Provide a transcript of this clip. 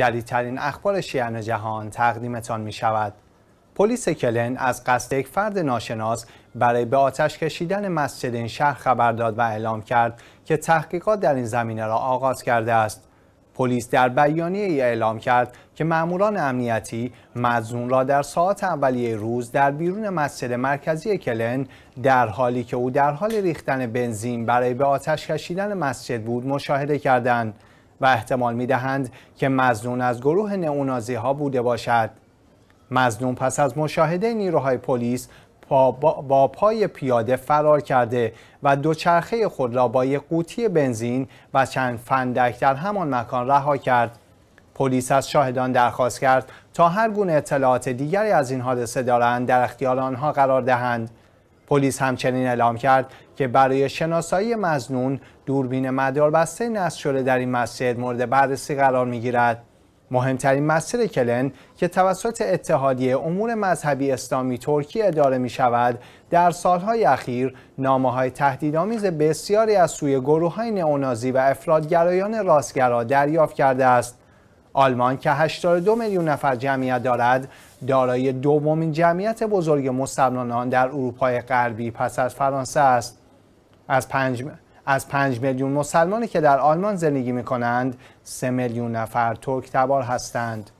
جدیدترین اخبار شیعن جهان تقدیمتان می شود. پلیس کلن از قصد یک فرد ناشناس برای به آتش کشیدن مسجد این شهر خبر داد و اعلام کرد که تحقیقات در این زمینه را آغاز کرده است. پلیس در بیانیه ای اعلام کرد که ماموران امنیتی مزون را در ساعت اولیه روز در بیرون مسجد مرکزی کلن در حالی که او در حال ریختن بنزین برای به آتش کشیدن مسجد بود مشاهده کردند. و احتمال می دهند که مزنون از گروه نئونازی ها بوده باشد. مزنون پس از مشاهده نیروهای پلیس با, پای پیاده فرار کرده و دوچرخه خود را با یک قوطی بنزین و چند فندک در همان مکان رها کرد. پلیس از شاهدان درخواست کرد تا هر گونه اطلاعات دیگری از این حادثه دارند در اختیار آنها قرار دهند. پلیس همچنین اعلام کرد که برای شناسایی مزنون دوربین مداربسته نصب شده در این مسجد مورد بررسی قرار میگیرد مهمترین مسیر کلن که توسط اتحادیه امور مذهبی اسلامی ترکیه اداره می شود در سالهای اخیر نامه های تهدیدآمیز بسیاری از سوی گروه های نئونازی و افرادگرایان راستگرا دریافت کرده است آلمان که 82 میلیون نفر جمعیت دارد دارای دومین جمعیت بزرگ مسلمانان در اروپای غربی پس از فرانسه است از 5 از 5 میلیون مسلمانی که در آلمان زندگی می کنند 3 میلیون نفر ترک تبار هستند